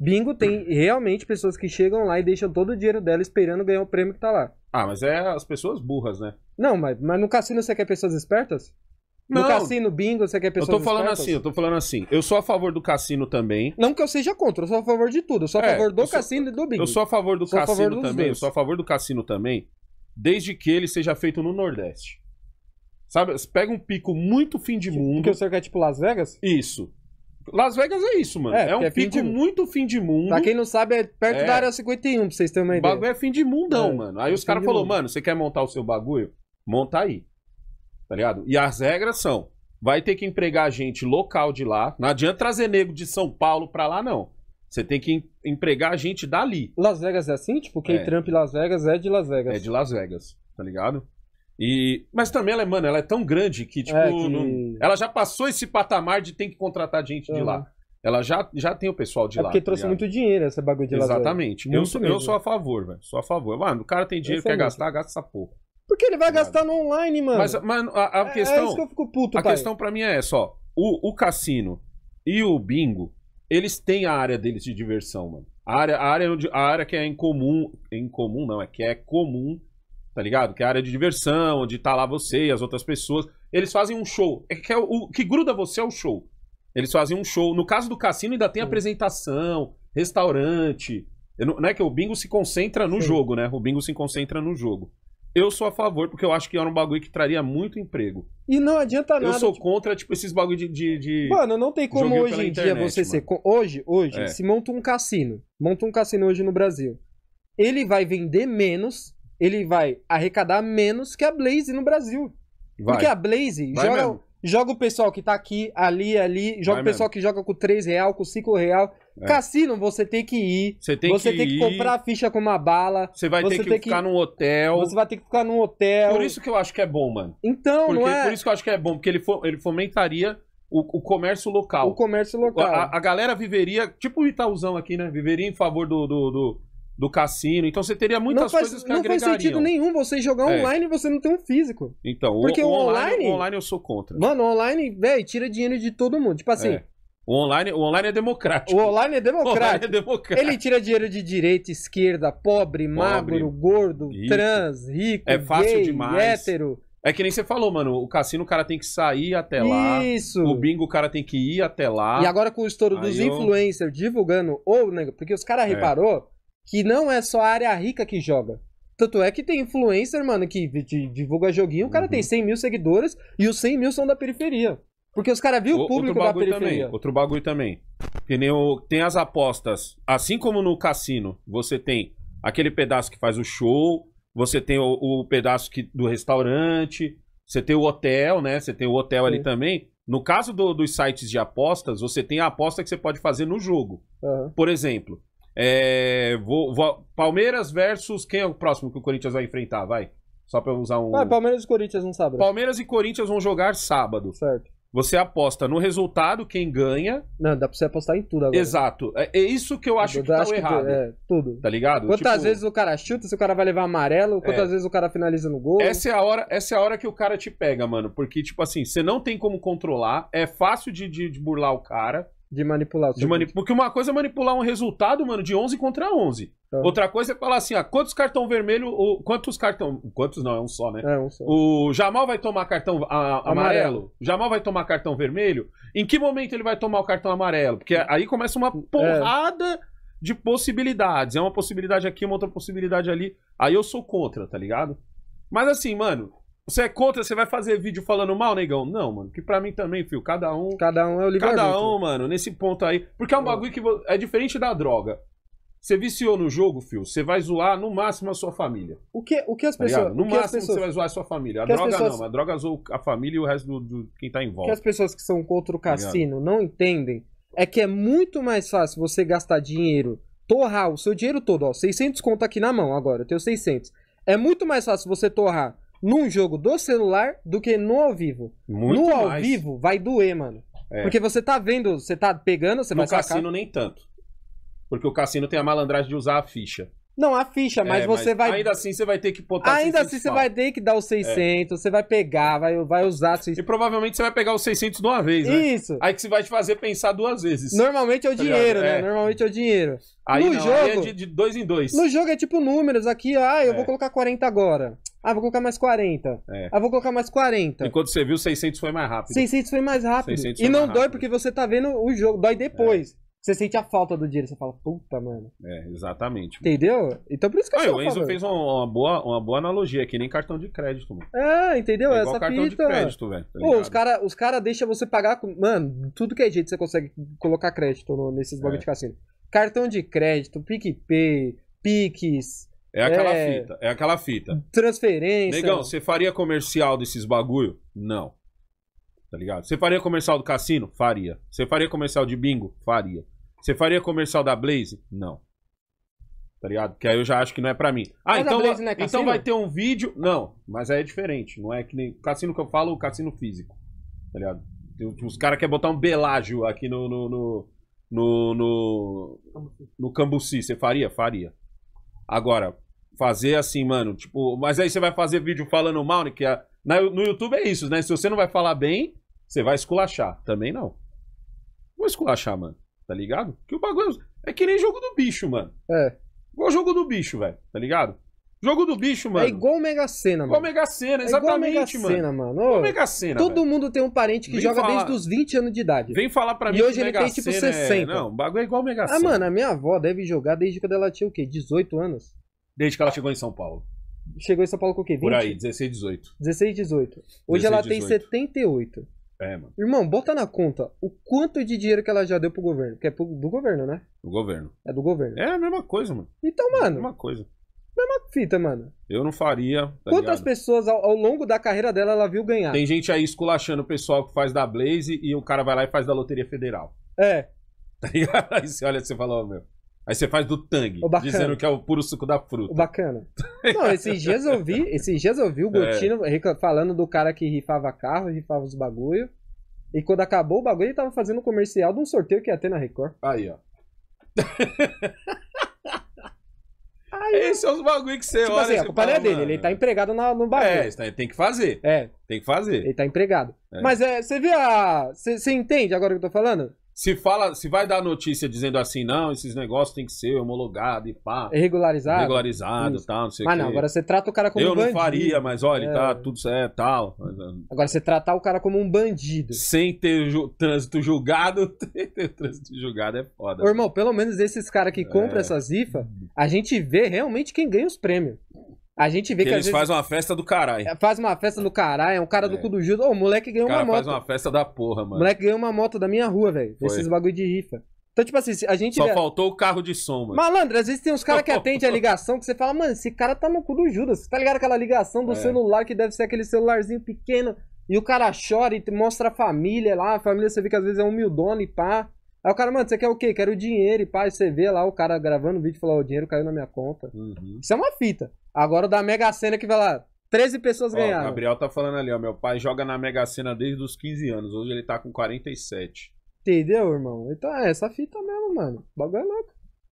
Bingo tem realmente pessoas que chegam lá e deixam todo o dinheiro dela esperando ganhar o prêmio que tá lá. Ah, mas é as pessoas burras, né? Não, mas, mas no cassino você quer pessoas espertas? No cassino, bingo, você quer pessoas Eu tô falando espertas? assim, eu tô falando assim. Eu sou a favor do cassino também. Não que eu seja contra, eu sou a favor de tudo. Eu sou a é, favor do sou, cassino e do bingo. Eu sou a favor do sou cassino favor também. Eu sou a favor do cassino também, desde que ele seja feito no Nordeste. Sabe, pega um pico muito fim de mundo. Porque o senhor quer tipo Las Vegas? Isso. Las Vegas é isso, mano. É, é um é pico de... muito fim de mundo. Pra quem não sabe, é perto é. da área 51, pra vocês terem uma ideia. O bagulho é fim de mundão, é, mano. Aí é os caras falaram, mano, você quer montar o seu bagulho? Monta aí. Tá ligado? E as regras são: vai ter que empregar gente local de lá. Não adianta trazer nego de São Paulo pra lá, não. Você tem que em empregar gente dali. Las Vegas é assim? Tipo, quem é. e Las Vegas é de Las Vegas. É de Las Vegas, tá ligado? E... Mas também ela, é, mano, ela é tão grande que, tipo, é que... Não ela já passou esse patamar de tem que contratar gente uhum. de é. lá. Ela já, já tem o pessoal de é lá. Porque tá trouxe muito dinheiro essa bagulho de Exatamente. lá. Exatamente. Eu, sou, eu sou a favor, velho. Sou a favor. Mano, o cara tem dinheiro, quer gastar, gasta essa porra. Porque ele vai tá gastar no online, mano. Mas, mas a, a, questão. É, é isso que eu fico puto, A pai. questão pra mim é essa, ó. O, o cassino e o bingo, eles têm a área deles de diversão, mano. A área, a área, onde, a área que é incomum. Incomum não, é que é comum tá ligado? Que é a área de diversão, onde tá lá você e as outras pessoas. Eles fazem um show. É que é o, o que gruda você é o show. Eles fazem um show. No caso do cassino, ainda tem apresentação, restaurante. Não, não, é que o bingo se concentra no Sim. jogo, né? O bingo se concentra no jogo. Eu sou a favor, porque eu acho que era um bagulho que traria muito emprego. E não adianta nada. Eu sou tipo... contra, tipo, esses bagulho de, de, de... Mano, não tem como Joguinho hoje em internet, dia você mano. ser. Hoje, hoje, é. se monta um cassino. Monta um cassino hoje no Brasil. Ele vai vender menos ele vai arrecadar menos que a Blaze no Brasil. Vai. Porque a Blaze joga, joga o pessoal que tá aqui, ali, ali, joga vai o pessoal mesmo. que joga com 3 real, com 5 real. É. Cassino, você tem que ir. Você tem, você que, tem que comprar a ficha com uma bala. Você vai você ter que, ficar que... num hotel. Você vai ter que ficar num hotel. Por isso que eu acho que é bom, mano. Então, porque, não é... Por isso que eu acho que é bom, porque ele, for, ele fomentaria o, o, comércio local. O comércio local. A, a galera viveria, tipo o Itaúzão aqui, né? Viveria em favor do, do, do do cassino. Então você teria muitas coisas que não agregariam. Não faz sentido nenhum você jogar é. online e você não ter um físico. Então, Porque o, o online, online eu sou contra. Mano, online, velho, tira dinheiro de todo mundo. Tipo assim, é. O online, o online é democrático. O online é democrático. Online é democrático. Ele tira dinheiro de direita, esquerda, pobre, pobre magro, gordo, trans, rico, é fácil gay, demais. hétero. É que nem você falou, mano. O cassino o cara tem que sair até lá. Isso. O bingo o cara tem que ir até lá. E agora com o estouro Aí dos eu... influencers divulgando ou, porque os caras é. reparou que não é só a área rica que joga. Tanto é que tem influencer, mano, que divulga joguinho, o cara uhum. tem 100 mil seguidores e os 100 mil são da periferia. Porque os caras viram o público da periferia. Também, outro bagulho também. Que nem o, tem as apostas. Assim como no cassino, você tem aquele pedaço que faz o show, você tem o, o pedaço que, do restaurante, você tem o hotel, né? Você tem o hotel Sim. ali também. No caso do, dos sites de apostas, você tem a aposta que você pode fazer no jogo. Uhum. Por exemplo, é, vou, vou, Palmeiras versus. Quem é o próximo que o Corinthians vai enfrentar? Vai. Só pra eu usar um. Ah, Palmeiras e Corinthians no sábado. Palmeiras e Corinthians vão jogar sábado. Certo. Você aposta no resultado, quem ganha. Não, dá pra você apostar em tudo agora. Exato. É, é isso que eu acho eu que tá acho errado. Que, é, é, tudo. Tá ligado? Quantas tipo... vezes o cara chuta, se o cara vai levar amarelo, é. quantas é. vezes o cara finaliza no gol. Essa é, a hora, essa é a hora que o cara te pega, mano. Porque, tipo assim, você não tem como controlar, é fácil de, de, de burlar o cara. De manipular. De manip... Porque uma coisa é manipular um resultado, mano, de 11 contra 11. Tá. Outra coisa é falar assim, ó, ah, quantos cartão vermelho, ou quantos cartão, quantos não, é um só, né? É um só. O Jamal vai tomar cartão a, amarelo. amarelo. Jamal vai tomar cartão vermelho. Em que momento ele vai tomar o cartão amarelo? Porque aí começa uma é. porrada é. de possibilidades. É uma possibilidade aqui, uma outra possibilidade ali. Aí eu sou contra, tá ligado? Mas assim, mano, você é contra, você vai fazer vídeo falando mal, negão? Não, mano. Que pra mim também, filho. Cada um. Cada um é o livre Cada um, mano, nesse ponto aí. Porque é um bagulho que é diferente da droga. Você viciou no jogo, fio, você vai zoar no máximo a sua família. O que, o que as tá pessoas. no máximo pessoas... você vai zoar a sua família. A que droga pessoas... não, a droga zoou a família e o resto do, do quem tá em volta. O que as pessoas que são contra o tá cassino tá não entendem é que é muito mais fácil você gastar dinheiro, torrar o seu dinheiro todo, ó, 600 conto aqui na mão agora, eu tenho 600. É muito mais fácil você torrar num jogo do celular do que no ao vivo. Muito no mais. ao vivo vai doer, mano. É. Porque você tá vendo, você tá pegando, você no vai sacar. No cassino nem tanto. Porque o cassino tem a malandragem de usar a ficha. Não, a ficha, mas é, você vai. Ainda assim você vai ter que botar Ainda assim você vai ter que dar os 600, é. você vai pegar, vai, vai usar. 600. E provavelmente você vai pegar os 600 de uma vez, né? Isso. Aí que você vai te fazer pensar duas vezes. Normalmente é o tá dinheiro, ligado? né? É. Normalmente é o dinheiro. Aí, no não, jogo, aí é de, de, dois em dois. No jogo é tipo números aqui, ah, eu é. vou colocar 40 agora. Ah, vou colocar mais 40. É. Ah, vou colocar mais 40. Enquanto você viu, 600 foi mais rápido. 600 foi mais rápido. Foi e não dói porque você tá vendo o jogo, dói depois. É. Você sente a falta do dinheiro, você fala, puta, mano. É, exatamente. Entendeu? Então por isso que eu Aí, ah, O Enzo fez uma, boa, uma boa analogia, que nem cartão de crédito, mano. É, entendeu? É igual Essa cartão de crédito, velho. Tá Pô, os caras os cara deixam você pagar. Com... Mano, tudo que é jeito você consegue colocar crédito nesses bagulho é. de cassino. Cartão de crédito, PicPay, Pix, é aquela é... fita, é aquela fita. Transferência. Negão, você faria comercial desses bagulho? Não. Tá ligado? Você faria comercial do cassino? Faria. Você faria comercial de bingo? Faria. Você faria comercial da Blaze? Não. Tá ligado? Que aí eu já acho que não é pra mim. Ah, mas então, é então vai ter um vídeo. Não, mas aí é diferente. Não é que nem. O cassino que eu falo, o cassino físico. Tá ligado? Os caras querem botar um belágio aqui no. no, no no, no, no Cambuci, você faria? Faria. Agora, fazer assim, mano, tipo, mas aí você vai fazer vídeo falando mal, né? Que a, é, na, no YouTube é isso, né? Se você não vai falar bem, você vai esculachar. Também não. Vou esculachar, mano. Tá ligado? Que o bagulho é que nem jogo do bicho, mano. É. Igual jogo do bicho, velho. Tá ligado? Jogo do bicho, é mano. É igual Mega Sena, mano. Igual Mega Sena, exatamente, é igual Mega mano. Sena, mano. Igual Mega Sena. Todo mundo tem um parente que Vem joga falar... desde os 20 anos de idade. Vem falar pra mim e hoje ele Mega tem tipo 60. É... Não, o bagulho é igual Mega ah, Sena. Ah, mano, a minha avó deve jogar desde quando ela tinha o quê? 18 anos desde que ela chegou em São Paulo? Chegou em São Paulo com o quê? 20? Por aí, 16, 18. 16, 18. Hoje 16, ela tem 78. É, mano. Irmão, bota na conta o quanto de dinheiro que ela já deu pro governo. Que é pro, do governo, né? Do governo. É do governo. É a mesma coisa, mano. Então, mano. É a mesma coisa. Mesma fita, mano. Eu não faria. Tá Quantas ligado? pessoas ao, ao, longo da carreira dela ela viu ganhar? Tem gente aí esculachando o pessoal que faz da Blaze e o cara vai lá e faz da Loteria Federal. É. Tá ligado? Aí você olha e você fala, ó, oh, meu. Aí você faz do tangue, dizendo que é o puro suco da fruta. O bacana. Não, esses dias eu vi, esses dias eu vi o é. Gotino é. falando do cara que rifava carro, rifava os bagulho. E quando acabou o bagulho, ele tava fazendo um comercial de um sorteio que ia ter na Record. Aí, ó. Aí, Esse é os bagulho que você tipo olha. Assim, a culpa é dele, mano. ele tá empregado na, no bagulho. É, tem que fazer. É. Tem que fazer. Ele tá empregado. É. Mas é, você vê a. Você entende agora o que eu tô falando? se fala, se vai dar notícia dizendo assim, não, esses negócios tem que ser homologado e pá. Regularizado. Regularizado, Isso. tal, não sei o quê. Mas não, agora você trata o cara como Eu um bandido. Eu não faria, mas olha, tá é. tá tudo certo, tal. Agora você tratar o cara como um bandido. Sem ter ju trânsito julgado, ter trânsito julgado é foda. Ô, irmão, pelo menos esses caras que compram é. essas zifa a gente vê realmente quem ganha os prêmios. A gente vê que, que eles fazem uma festa do caralho. É, faz uma festa do caralho, é um cara é. do cu do judas Ô, o moleque ganhou cara uma moto. faz uma festa da porra, mano. O moleque ganhou uma moto da minha rua, velho. Esses bagulho de rifa. Então, tipo assim, a gente. Só faltou o carro de som, mano. Malandro, às vezes tem uns caras que atendem a ligação que você fala, mano, esse cara tá no cu do Judas. Tá ligado aquela ligação do é. celular que deve ser aquele celularzinho pequeno. E o cara chora e mostra a família lá. A família você vê que às vezes é humildona e pá. Aí o cara, mano, você quer o quê? Quero dinheiro e pá. E você vê lá o cara gravando o vídeo e fala, o dinheiro caiu na minha conta. Uhum. Isso é uma fita. Agora o da Mega Sena que vai lá. 13 pessoas ganharam. O Gabriel tá falando ali, ó. Meu pai joga na Mega Sena desde os 15 anos. Hoje ele tá com 47. Entendeu, irmão? Então é essa fita mesmo, mano. O bagulho é louco.